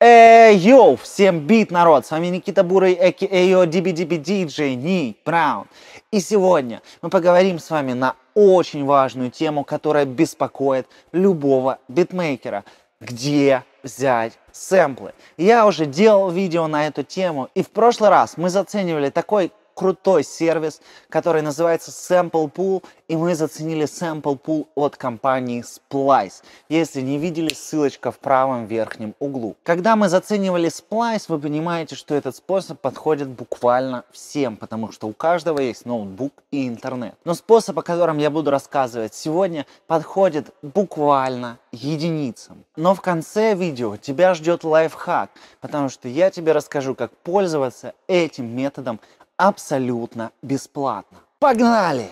Эй, йоу, всем бит, народ, с вами Никита Бурый, а.к.а. DBDB DJ, Ник Браун. И сегодня мы поговорим с вами на очень важную тему, которая беспокоит любого битмейкера. Где взять сэмплы? Я уже делал видео на эту тему, и в прошлый раз мы заценивали такой крутой сервис, который называется Sample Pool, и мы заценили Sample Pool от компании Splice. Если не видели, ссылочка в правом верхнем углу. Когда мы заценивали Splice, вы понимаете, что этот способ подходит буквально всем, потому что у каждого есть ноутбук и интернет. Но способ, о котором я буду рассказывать сегодня, подходит буквально единицам. Но в конце видео тебя ждет лайфхак, потому что я тебе расскажу, как пользоваться этим методом абсолютно бесплатно. Погнали!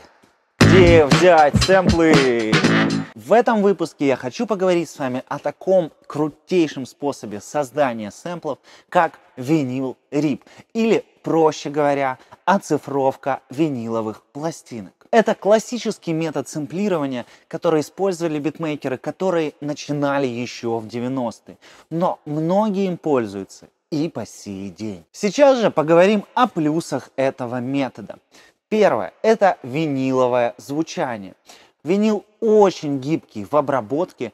Где взять сэмплы? В этом выпуске я хочу поговорить с вами о таком крутейшем способе создания сэмплов, как винил рип, или, проще говоря, оцифровка виниловых пластинок. Это классический метод сэмплирования, который использовали битмейкеры, которые начинали еще в 90-е. Но многие им пользуются, и по сей день. Сейчас же поговорим о плюсах этого метода. Первое – это виниловое звучание. Винил очень гибкий в обработке,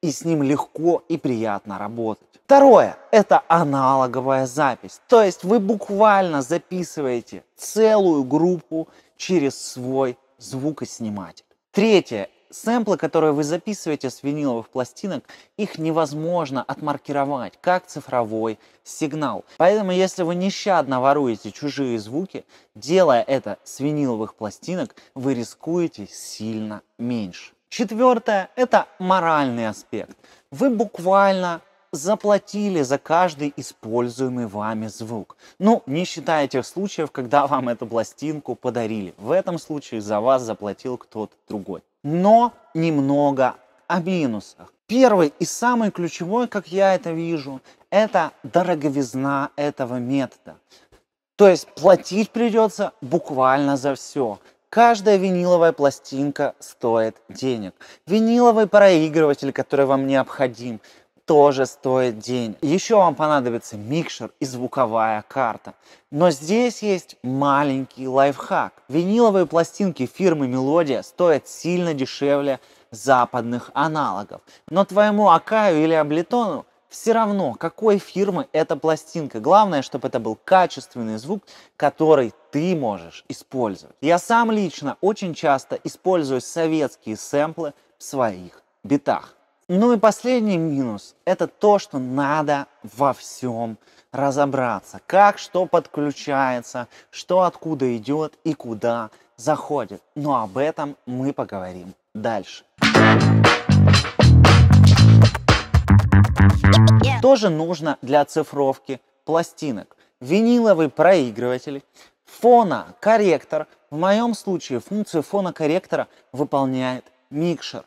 и с ним легко и приятно работать. Второе – это аналоговая запись. То есть вы буквально записываете целую группу через свой звукосниматель. Третье – сэмплы, которые вы записываете с виниловых пластинок, их невозможно отмаркировать как цифровой сигнал. Поэтому, если вы нещадно воруете чужие звуки, делая это с виниловых пластинок, вы рискуете сильно меньше. Четвертое – это моральный аспект. Вы буквально заплатили за каждый используемый вами звук. Ну, не считая тех случаев, когда вам эту пластинку подарили. В этом случае за вас заплатил кто-то другой но немного о минусах. Первый и самый ключевой, как я это вижу, это дороговизна этого метода. То есть платить придется буквально за все. Каждая виниловая пластинка стоит денег. Виниловый проигрыватель, который вам необходим, тоже стоит денег. Еще вам понадобится микшер и звуковая карта. Но здесь есть маленький лайфхак. Виниловые пластинки фирмы Мелодия стоят сильно дешевле западных аналогов. Но твоему Акаю или Аблетону все равно, какой фирмы эта пластинка. Главное, чтобы это был качественный звук, который ты можешь использовать. Я сам лично очень часто использую советские сэмплы в своих битах. Ну и последний минус – это то, что надо во всем разобраться. Как что подключается, что откуда идет и куда заходит. Но об этом мы поговорим дальше. Yeah. Тоже нужно для оцифровки пластинок. Виниловый проигрыватель, фона, корректор. В моем случае функцию фона корректора выполняет микшер.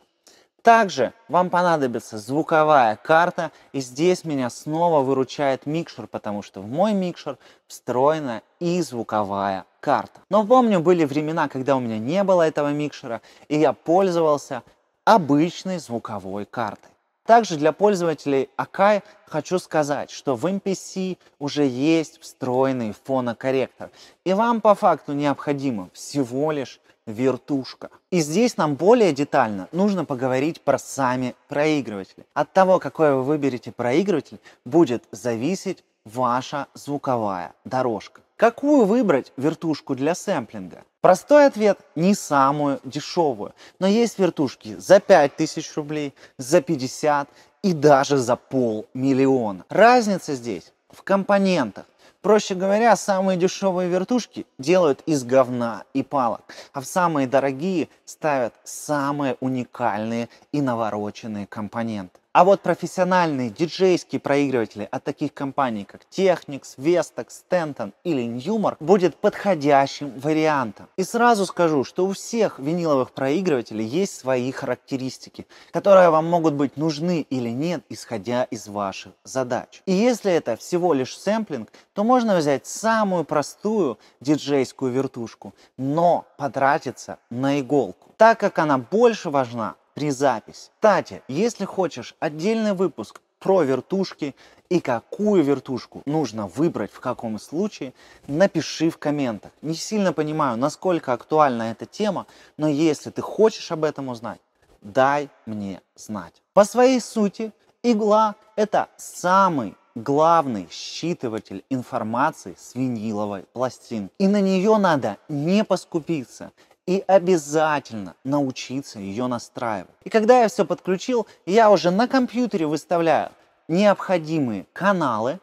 Также вам понадобится звуковая карта, и здесь меня снова выручает микшер, потому что в мой микшер встроена и звуковая карта. Но помню, были времена, когда у меня не было этого микшера, и я пользовался обычной звуковой картой. Также для пользователей Akai хочу сказать, что в MPC уже есть встроенный фонокорректор, и вам по факту необходимо всего лишь вертушка. И здесь нам более детально нужно поговорить про сами проигрыватели. От того, какой вы выберете проигрыватель, будет зависеть ваша звуковая дорожка. Какую выбрать вертушку для сэмплинга? Простой ответ – не самую дешевую. Но есть вертушки за 5000 рублей, за 50 и даже за полмиллиона. Разница здесь в компонентах. Проще говоря, самые дешевые вертушки делают из говна и палок, а в самые дорогие ставят самые уникальные и навороченные компоненты. А вот профессиональные диджейские проигрыватели от таких компаний, как Technics, Vestax, Stanton или Newmark, будет подходящим вариантом. И сразу скажу, что у всех виниловых проигрывателей есть свои характеристики, которые вам могут быть нужны или нет, исходя из ваших задач. И если это всего лишь сэмплинг, то можно взять самую простую диджейскую вертушку, но потратиться на иголку, так как она больше важна при записи. Кстати, если хочешь отдельный выпуск про вертушки и какую вертушку нужно выбрать в каком случае, напиши в комментах. Не сильно понимаю, насколько актуальна эта тема, но если ты хочешь об этом узнать, дай мне знать. По своей сути, игла – это самый главный считыватель информации с виниловой пластинки. И на нее надо не поскупиться и обязательно научиться ее настраивать. И когда я все подключил, я уже на компьютере выставляю необходимые каналы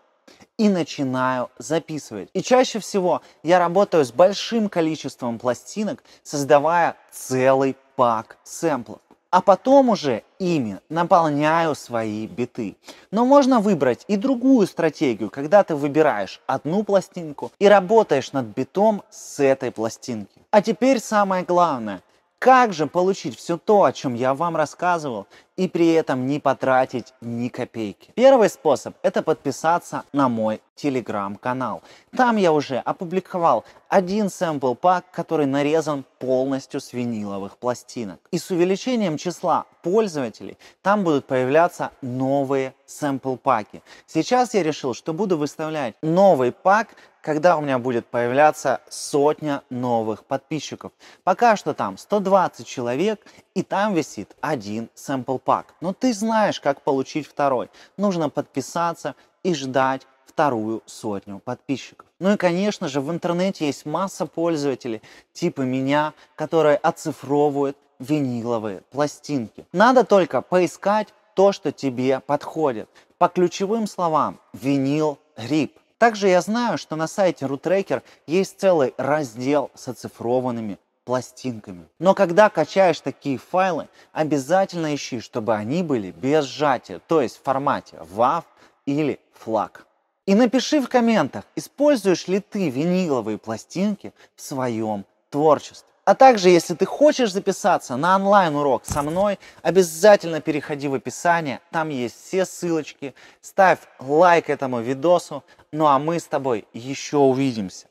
и начинаю записывать. И чаще всего я работаю с большим количеством пластинок, создавая целый пак сэмплов а потом уже ими наполняю свои биты. Но можно выбрать и другую стратегию, когда ты выбираешь одну пластинку и работаешь над битом с этой пластинки. А теперь самое главное. Как же получить все то, о чем я вам рассказывал, и при этом не потратить ни копейки? Первый способ – это подписаться на мой телеграм-канал. Там я уже опубликовал один сэмпл-пак, который нарезан полностью с виниловых пластинок. И с увеличением числа пользователей там будут появляться новые сэмпл-паки. Сейчас я решил, что буду выставлять новый пак когда у меня будет появляться сотня новых подписчиков. Пока что там 120 человек и там висит один сэмпл пак. Но ты знаешь, как получить второй. Нужно подписаться и ждать вторую сотню подписчиков. Ну и, конечно же, в интернете есть масса пользователей типа меня, которые оцифровывают виниловые пластинки. Надо только поискать то, что тебе подходит. По ключевым словам, винил рип. Также я знаю, что на сайте RootRaker есть целый раздел с оцифрованными пластинками. Но когда качаешь такие файлы, обязательно ищи, чтобы они были без сжатия, то есть в формате WAV или FLAC. И напиши в комментах, используешь ли ты виниловые пластинки в своем творчестве. А также, если ты хочешь записаться на онлайн-урок со мной, обязательно переходи в описание, там есть все ссылочки. Ставь лайк этому видосу, ну а мы с тобой еще увидимся.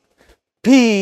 Peace!